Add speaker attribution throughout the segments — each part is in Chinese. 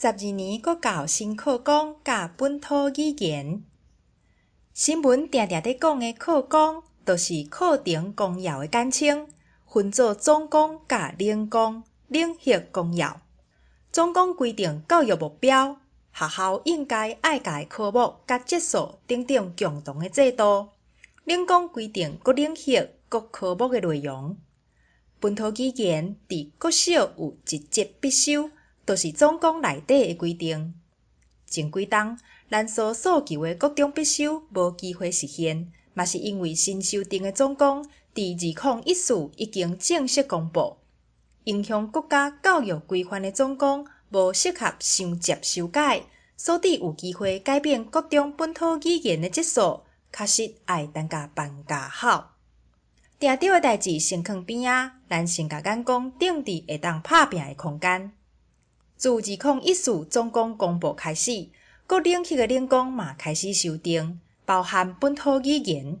Speaker 1: 十二年国教新课纲甲本土语言，新闻定定伫讲诶课纲，就是课程纲要诶简称，分做总纲甲领纲，领域纲要。总纲规定教育目标，学校应该爱教诶科目甲节数等等共同诶制度。领纲规定各领域各科目诶内容。本土语言伫各小有直接必修。就是总纲内底诶规定。前几冬，咱所诉求诶各种必修无机会实现，嘛是因为新修订诶总纲伫二抗一四已经正式公布，影响国家教育规范诶总纲无适合上接修改。所以有机会改变各种本土语言诶质素，确实爱等甲放假后。定着诶代志先放边啊，咱先甲员工定伫会当拍拼诶空间。自二零一四总共公布开始，各领域的领工嘛开始修订，包含本土语言。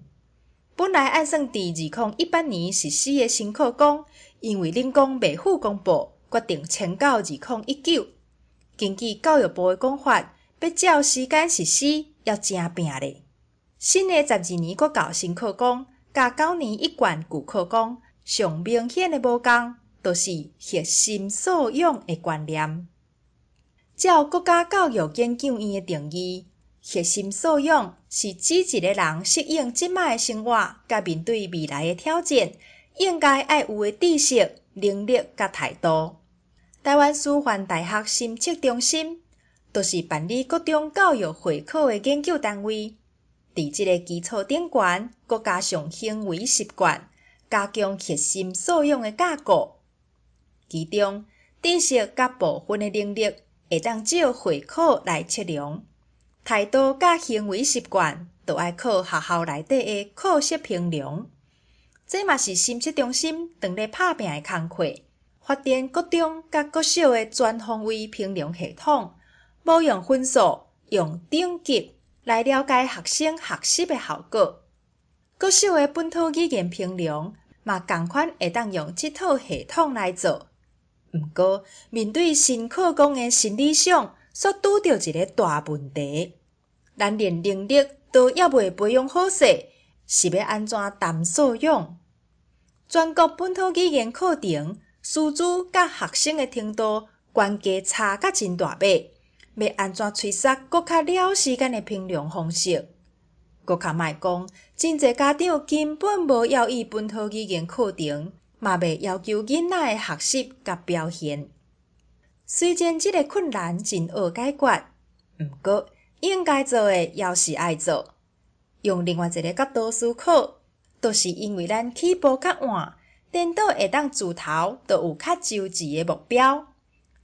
Speaker 1: 本来按算伫二零一八年是四月新课工，因为领工未赴公布，决定迁到二零一九。根据教育部的讲法，要照时间是四，要正变的。新的十二年国教新课工，加九年一贯旧课工，上明显的无共。都是核心素养诶观念。照国家教育研究院诶定义，核心素养是指一个人适应即卖诶生活，甲面对未来诶挑战，应该爱有诶知识、能力甲态度。台湾师范大学心智中心，都是办理各种教育会考诶研究单位。伫即个基础顶悬，再加上行为习惯，加强核心素养诶架构。其中，知识甲部分诶能力会当借会考来测量；态度甲行为习惯，都爱靠学校内底诶课室评量。即嘛是信息中心当咧拍拼诶工课，发展各种甲各小诶全方位评量系统，无用分数，用等级来了解学生学习诶效果。各小诶本土语言评量，嘛同款会当用即套系统来做。毋过，面对新课纲的新理想，却拄着一个大问题，咱连能力都抑未培养好势，是要安怎谈素养？全国本土语言课程师资甲学生的程度关系差甲真大要安怎吹撒搁较了时间的平量方式？搁较卖讲，真侪家长根本无要伊本土语言课程。嘛袂要求囡仔诶学习甲表现。虽然即个困难真难解决，毋过应该做诶要是爱做。用另外一个角度思考，都是因为咱起步较晚，颠倒会当自头，都有较周至诶目标。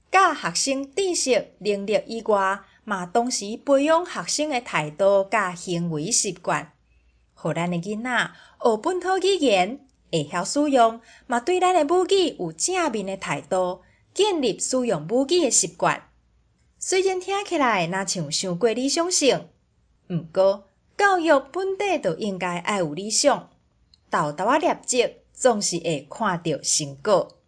Speaker 1: 教学生知识能力以外，嘛同时培养学生诶态度甲行为习惯，互咱诶囡仔学本土语言。会晓使用，嘛对咱诶母语有正面诶态度，建立使用母语诶习惯。虽然听起来若像伤过理想性，毋过教育本底就应该爱有理想，豆豆啊累积，总是会看到成果。